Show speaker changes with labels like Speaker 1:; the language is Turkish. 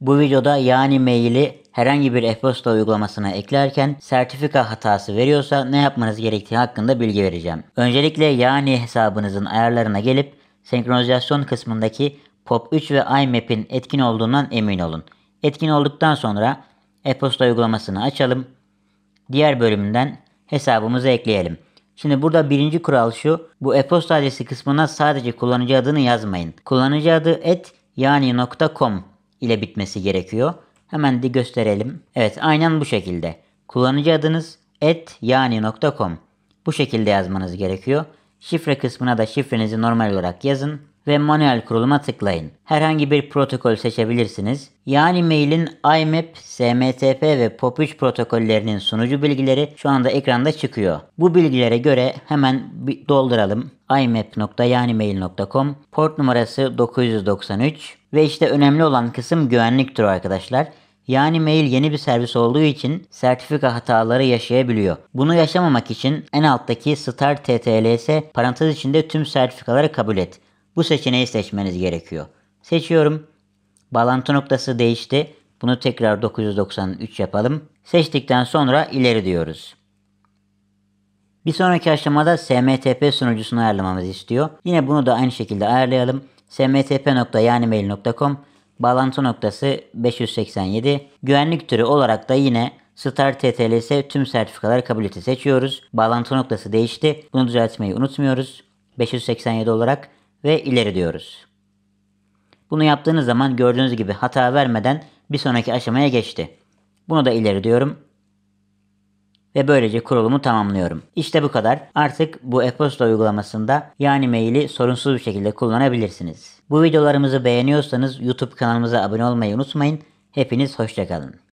Speaker 1: Bu videoda yani maili herhangi bir e-posta uygulamasına eklerken sertifika hatası veriyorsa ne yapmanız gerektiği hakkında bilgi vereceğim. Öncelikle yani hesabınızın ayarlarına gelip senkronizasyon kısmındaki POP3 ve IMAP'in etkin olduğundan emin olun. Etkin olduktan sonra e-posta uygulamasını açalım. Diğer bölümünden hesabımızı ekleyelim. Şimdi burada birinci kural şu. Bu e-posta adresi kısmına sadece kullanıcı adını yazmayın. Kullanıcı adı et yani .com ile bitmesi gerekiyor. Hemen de gösterelim. Evet aynen bu şekilde. Kullanıcı adınız et yani .com. Bu şekilde yazmanız gerekiyor. Şifre kısmına da şifrenizi normal olarak yazın ve manuel kuruluma tıklayın. Herhangi bir protokol seçebilirsiniz. Yani mailin IMAP, SMTP ve POP3 protokollerinin sunucu bilgileri şu anda ekranda çıkıyor. Bu bilgilere göre hemen dolduralım. imap.yanimail.com port numarası 993 ve işte önemli olan kısım güvenliktir arkadaşlar. Yani mail yeni bir servis olduğu için sertifika hataları yaşayabiliyor. Bunu yaşamamak için en alttaki Star TTLS parantez içinde tüm sertifikaları kabul et. Bu seçeneği seçmeniz gerekiyor. Seçiyorum. Bağlantı noktası değişti. Bunu tekrar 993 yapalım. Seçtikten sonra ileri diyoruz. Bir sonraki aşamada SMTP sunucusunu ayarlamamızı istiyor. Yine bunu da aynı şekilde ayarlayalım smtp.yanemail.com bağlantı noktası 587 güvenlik türü olarak da yine Star TTLS tüm sertifikalar kabul kabiliyeti seçiyoruz. Bağlantı noktası değişti. Bunu düzeltmeyi unutmuyoruz. 587 olarak ve ileri diyoruz. Bunu yaptığınız zaman gördüğünüz gibi hata vermeden bir sonraki aşamaya geçti. Bunu da ileri diyorum ve böylece kurulumu tamamlıyorum. İşte bu kadar. Artık bu e-posta uygulamasında yani maili sorunsuz bir şekilde kullanabilirsiniz. Bu videolarımızı beğeniyorsanız YouTube kanalımıza abone olmayı unutmayın. Hepiniz hoşçakalın.